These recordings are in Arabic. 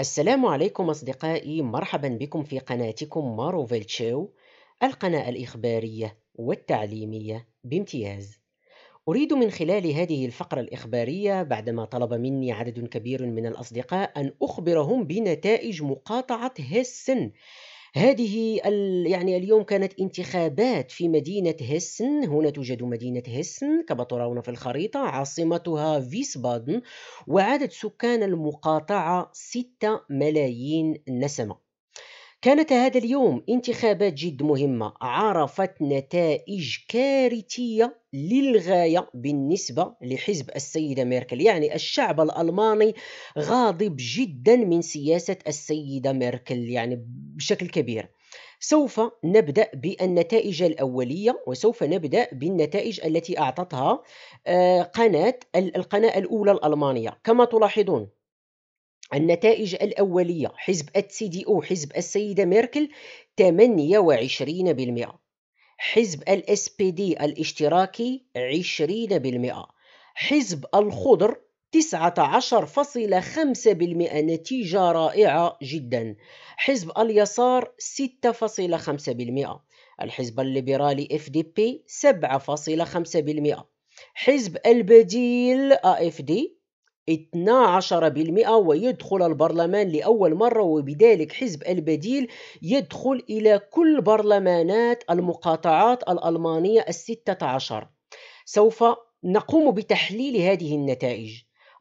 السلام عليكم أصدقائي مرحبا بكم في قناتكم ماروفيل تشيو القناة الإخبارية والتعليمية بامتياز أريد من خلال هذه الفقرة الإخبارية بعدما طلب مني عدد كبير من الأصدقاء أن أخبرهم بنتائج مقاطعة هيسن هذه يعني اليوم كانت انتخابات في مدينة هيسن هنا توجد مدينة هيسن كما ترون في الخريطة عاصمتها فيسبادن وعدد سكان المقاطعة 6 ملايين نسمة كانت هذا اليوم انتخابات جد مهمة عرفت نتائج كارثية للغاية بالنسبة لحزب السيدة ميركل يعني الشعب الألماني غاضب جدا من سياسة السيدة ميركل يعني بشكل كبير سوف نبدأ بالنتائج الأولية وسوف نبدأ بالنتائج التي أعطتها آه، قناة القناة الأولى الألمانية كما تلاحظون النتائج الأولية حزب السي دي أو حزب السيدة ميركل 28% حزب الاس بي دي الاشتراكي 20% حزب الخضر 19.5% نتيجة رائعة جدا حزب اليسار 6.5% الحزب الليبرالي اف دي بي 7.5% حزب البديل اف دي 12% ويدخل البرلمان لأول مرة وبذلك حزب البديل يدخل إلى كل برلمانات المقاطعات الألمانية الستة عشر سوف نقوم بتحليل هذه النتائج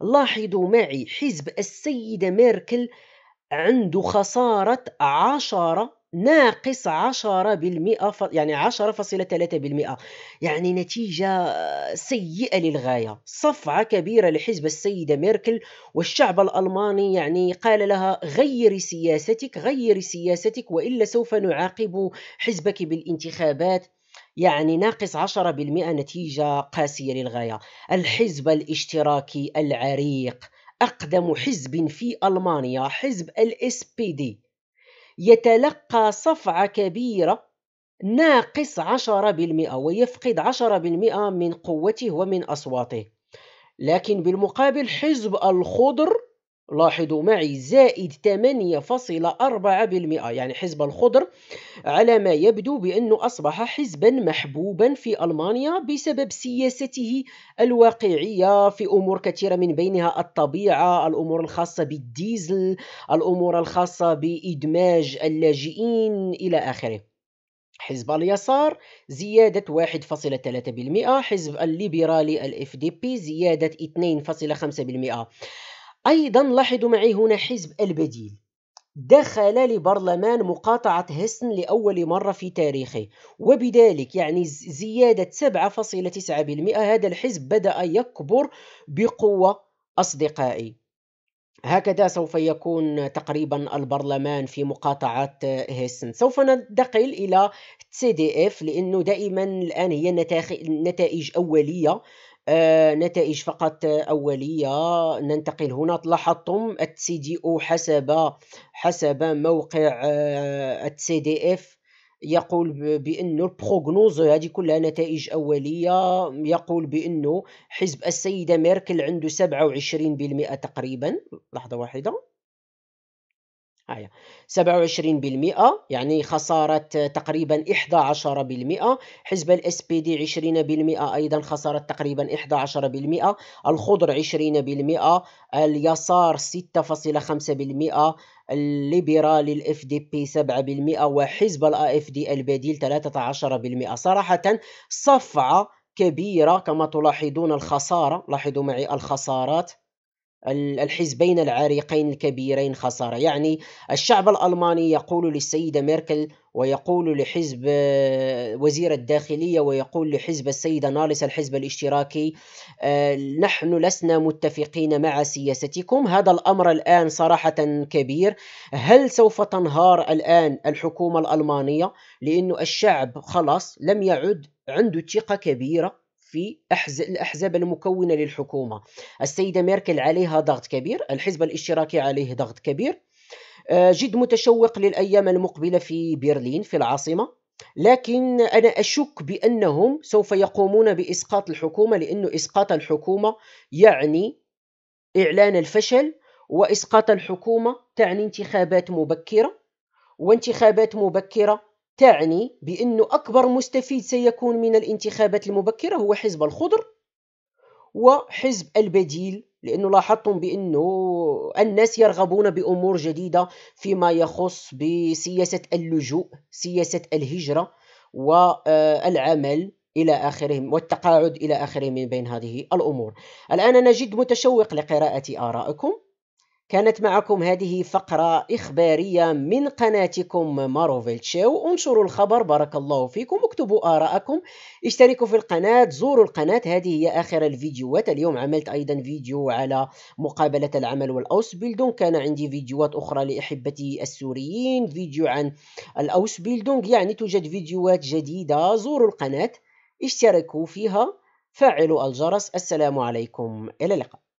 لاحظوا معي حزب السيدة ميركل عنده خسارة عشرة ناقص 10% يعني 10.3% يعني نتيجة سيئة للغاية صفعة كبيرة لحزب السيدة ميركل والشعب الألماني يعني قال لها غيري سياستك غيري سياستك وإلا سوف نعاقب حزبك بالانتخابات يعني ناقص 10% نتيجة قاسية للغاية الحزب الاشتراكي العريق أقدم حزب في ألمانيا حزب الاس بي دي يتلقى صفعة كبيرة ناقص 10% ويفقد 10% من قوته ومن أصواته لكن بالمقابل حزب الخضر لاحظوا معي زائد 8.4% يعني حزب الخضر على ما يبدو بأنه أصبح حزبا محبوبا في ألمانيا بسبب سياسته الواقعية في أمور كثيرة من بينها الطبيعة الأمور الخاصة بالديزل الأمور الخاصة بإدماج اللاجئين إلى آخره حزب اليسار زيادة 1.3% حزب الليبرالي الاف دي بي زيادة 2.5% أيضا لاحظوا معي هنا حزب البديل دخل لبرلمان مقاطعة هسن لأول مرة في تاريخه وبذلك يعني زيادة 7.9% هذا الحزب بدأ يكبر بقوة أصدقائي هكذا سوف يكون تقريبا البرلمان في مقاطعة هسن سوف ننتقل إلى سي دي اف لأنه دائما الآن هي نتائج أولية آه، نتائج فقط أولية ننتقل هنا لاحظتم التسي دي او حسب حسب موقع التسي آه، دي اف يقول بانه البروغنوز هذه كلها نتائج اوليه يقول بانه حزب السيده ميركل عنده 27% تقريبا لحظه واحده هيا آية. 27% يعني خسارة تقريبا 11% حزب الاس بي دي 20% أيضا خسارة تقريبا 11% الخضر 20% اليسار 6.5% الليبرال الاف دي بي 7% وحزب الاف دي البديل 13% صراحة صفعة كبيرة كما تلاحظون الخسارة لاحظوا معي الخسارات الحزبين العريقين الكبيرين خسارة يعني الشعب الألماني يقول للسيدة ميركل ويقول لحزب آه، وزير الداخلية ويقول لحزب السيدة نالس الحزب الاشتراكي آه، نحن لسنا متفقين مع سياستكم هذا الأمر الآن صراحة كبير هل سوف تنهار الآن الحكومة الألمانية لأن الشعب خلاص لم يعد عنده ثقة كبيرة في الأحزاب المكونة للحكومة السيدة ميركل عليها ضغط كبير الحزب الاشتراكي عليه ضغط كبير آه، جد متشوق للأيام المقبلة في برلين في العاصمة لكن أنا أشك بأنهم سوف يقومون بإسقاط الحكومة لأن إسقاط الحكومة يعني إعلان الفشل وإسقاط الحكومة تعني انتخابات مبكرة وانتخابات مبكرة تعني بأن أكبر مستفيد سيكون من الانتخابات المبكرة هو حزب الخضر وحزب البديل لأنه لاحظتم بأنه الناس يرغبون بأمور جديدة فيما يخص بسياسة اللجوء سياسة الهجرة والعمل إلى آخره والتقاعد إلى آخره من بين هذه الأمور الآن أنا جد متشوق لقراءة آرائكم كانت معكم هذه فقرة إخبارية من قناتكم ماروفيل شو انشروا الخبر بارك الله فيكم اكتبوا آراءكم اشتركوا في القناة زوروا القناة هذه هي آخر الفيديوهات اليوم عملت أيضا فيديو على مقابلة العمل والأوس بيلدونغ كان عندي فيديوهات أخرى لأحبتي السوريين فيديو عن الأوس بيلدونغ يعني توجد فيديوهات جديدة زوروا القناة اشتركوا فيها فعلوا الجرس السلام عليكم إلى اللقاء